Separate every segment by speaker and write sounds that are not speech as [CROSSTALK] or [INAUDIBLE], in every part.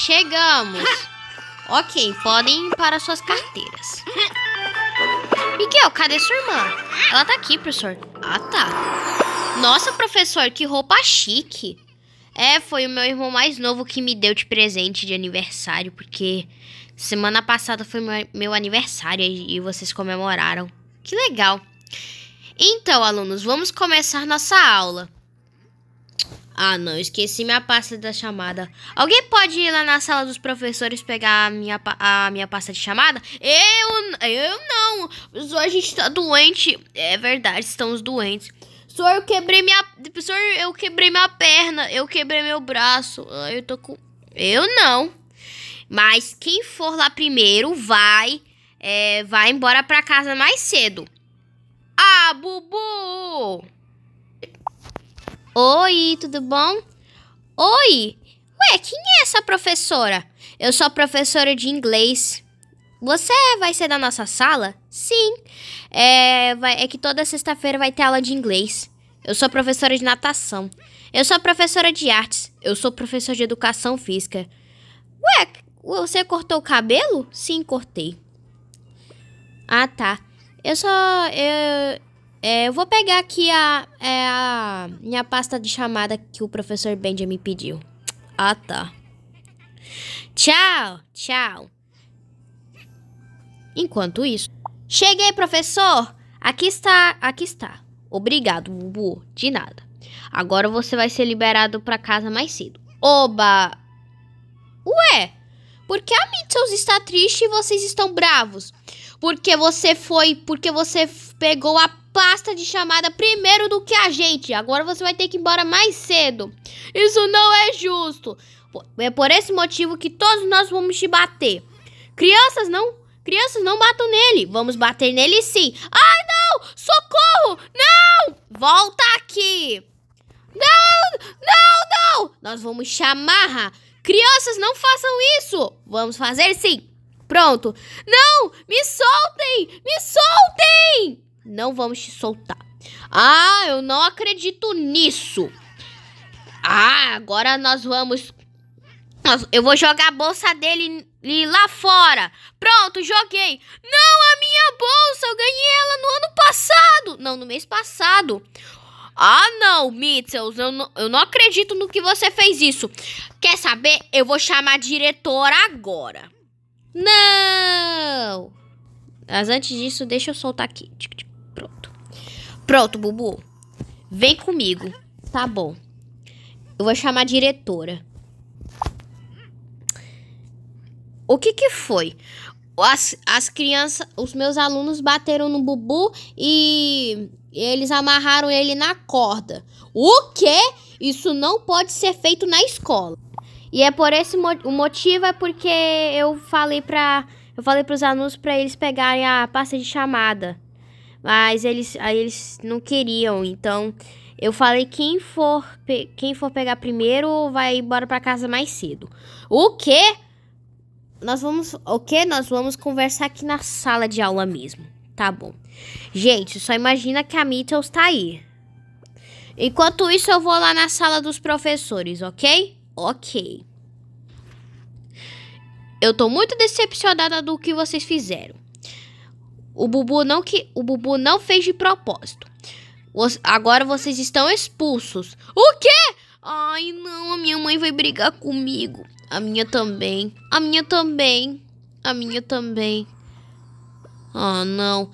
Speaker 1: Chegamos! [LAUGHS] Ok, podem ir para suas carteiras. Miguel, cadê sua irmã? Ela tá aqui, professor. Ah, tá. Nossa, professor, que roupa chique. É, foi o meu irmão mais novo que me deu de presente de aniversário, porque semana passada foi meu aniversário e vocês comemoraram. Que legal. Então, alunos, vamos começar nossa aula. Ah, não, esqueci minha pasta da chamada. Alguém pode ir lá na sala dos professores pegar a minha, a minha pasta de chamada? Eu, eu não. Só a gente tá doente. É verdade, estamos doentes. Senhor, eu quebrei minha, só eu quebrei minha perna, eu quebrei meu braço. Eu tô com Eu não. Mas quem for lá primeiro vai é, vai embora pra casa mais cedo. Ah, Bubu! Oi, tudo bom? Oi! Ué, quem é essa professora? Eu sou professora de inglês. Você vai ser da nossa sala? Sim. É, vai, é que toda sexta-feira vai ter aula de inglês. Eu sou professora de natação. Eu sou professora de artes. Eu sou professora de educação física. Ué, você cortou o cabelo? Sim, cortei. Ah, tá. Eu só. Eu, é, eu vou pegar aqui a, é, a minha pasta de chamada que o professor Benjamin pediu. Ah, tá. Tchau, tchau. Enquanto isso... Cheguei, professor! Aqui está, aqui está. Obrigado, Bubu. De nada. Agora você vai ser liberado para casa mais cedo. Oba! Ué, por que a Mitzels está triste e vocês estão bravos? Porque você foi, porque você pegou a pasta de chamada primeiro do que a gente. Agora você vai ter que ir embora mais cedo. Isso não é justo. É por esse motivo que todos nós vamos te bater. Crianças não, crianças não batam nele. Vamos bater nele sim. Ai não! Socorro! Não! Volta aqui! Não! Não, não! Nós vamos chamar. Crianças não façam isso. Vamos fazer sim. Pronto. Não! Me soltem! Me soltem! Não vamos te soltar. Ah, eu não acredito nisso. Ah, agora nós vamos. eu vou jogar a bolsa dele lá fora. Pronto, joguei. Não, a minha bolsa. Eu ganhei ela no ano passado. Não, no mês passado. Ah, não, Mitzels, eu não, eu não acredito no que você fez isso. Quer saber? Eu vou chamar a diretora agora. Não! Mas antes disso, deixa eu soltar aqui. Tic, tic pronto. Pronto, Bubu. Vem comigo. Tá bom. Eu vou chamar a diretora. O que que foi? As, as crianças, os meus alunos bateram no Bubu e eles amarraram ele na corda. O quê? Isso não pode ser feito na escola. E é por esse mo o motivo é porque eu falei para eu falei para os alunos para eles pegarem a pasta de chamada mas eles aí eles não queriam. Então eu falei quem for quem for pegar primeiro vai embora para casa mais cedo. O quê? Nós vamos o quê? Nós vamos conversar aqui na sala de aula mesmo. Tá bom. Gente, só imagina que a Mitchell está aí. Enquanto isso eu vou lá na sala dos professores, OK? OK. Eu tô muito decepcionada do que vocês fizeram. O Bubu não que o Bubu não fez de propósito. Os, agora vocês estão expulsos. O quê? Ai, não, a minha mãe vai brigar comigo. A minha também. A minha também. A minha também. Ah, não.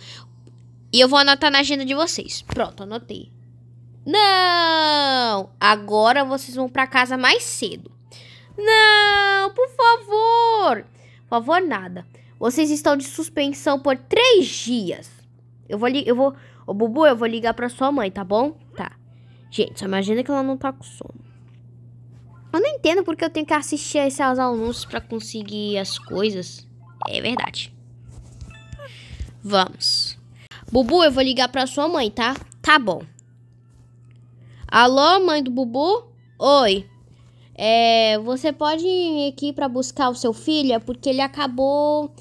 Speaker 1: E eu vou anotar na agenda de vocês. Pronto, anotei. Não! Agora vocês vão para casa mais cedo. Não, por favor. Por favor, nada. Vocês estão de suspensão por três dias. Eu vou, ligar, eu vou, ô Bubu, eu vou ligar pra sua mãe, tá bom? Tá. Gente, só imagina que ela não tá com sono. Eu não entendo porque eu tenho que assistir a esses anúncios pra conseguir as coisas. É verdade. Vamos. Bubu, eu vou ligar pra sua mãe, tá? Tá bom. Alô, mãe do Bubu? Oi. É, você pode ir aqui para buscar o seu filho, é porque ele acabou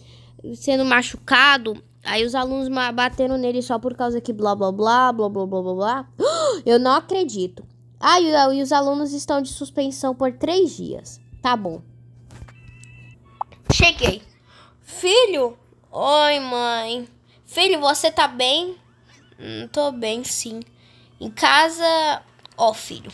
Speaker 1: sendo machucado. Aí os alunos bateram nele só por causa que blá blá blá blá blá blá blá. blá. [GASPS] Eu não acredito. Ah, os alunos estão de suspensão por três dias. Tá bom. Cheguei. Filho? Oi, mãe. Filho, você tá bem? Hum, tô bem, sim. Em casa Ó, oh, filho,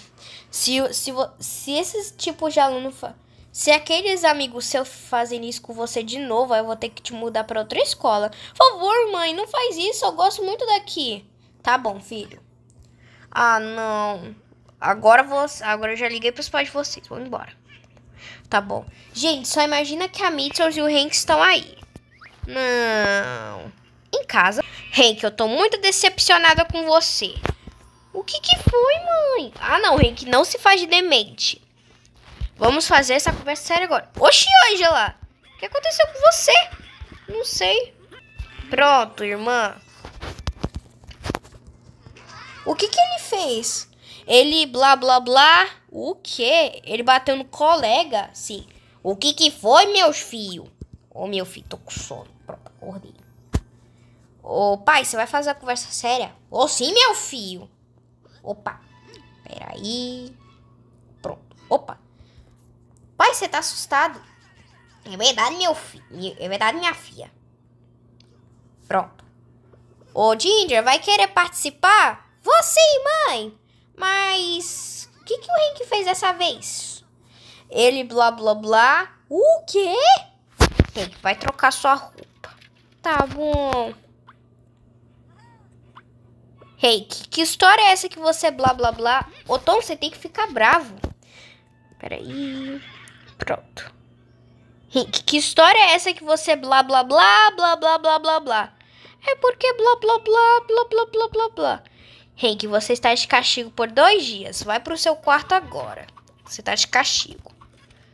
Speaker 1: se, se, se esses tipos de aluno. Fa... Se aqueles amigos seus fazem isso com você de novo, eu vou ter que te mudar para outra escola. Por favor, mãe, não faz isso, eu gosto muito daqui. Tá bom, filho. Ah, não. Agora vou, agora eu já liguei pros pais de vocês, vou embora. Tá bom. Gente, só imagina que a Mitchell e o Hank estão aí. Não. Em casa. Hank, eu tô muito decepcionada com você. O que que foi, mãe? Ah, não, Rick, não se faz de demente. Vamos fazer essa conversa séria agora. Oxi, Angela! O que aconteceu com você? Não sei. Pronto, irmã. O que que ele fez? Ele blá blá blá. O quê? Ele bateu no colega? Sim. O que que foi, meus filhos? Ô, oh, meu filho, tô com sono. Pronto, acordei. Ô, oh, pai, você vai fazer a conversa séria? Ô, oh, sim, meu filho. Opa, peraí. Pronto. Opa. Pai, você tá assustado. É verdade, meu filho. É verdade, minha filha. Pronto. Ô, Ginger, vai querer participar? Você mãe. Mas... O que, que o Henk fez dessa vez? Ele blá blá blá. O quê? Henk, vai trocar sua roupa. Tá bom. Hey, que, que, história é essa que você blá blá blá? Ô Tom, você tem que ficar bravo. Peraí. Pronto. Rick, que, história é essa que você blá blá blá blá blá blá blá blá? É porque blá blá blá blá blá blá blá blá. Hank, você está de castigo por dois dias. Vai pro seu quarto agora. Você está de castigo.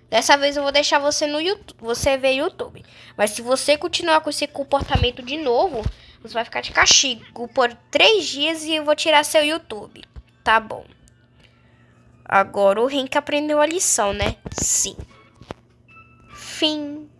Speaker 1: Dessa vez eu vou deixar você no YouTube, você ver YouTube. Mas se você continuar com esse comportamento de novo, você vai ficar de castigo por três dias e eu vou tirar seu YouTube. Tá bom. Agora o Henk aprendeu a lição, né? Sim. Fim.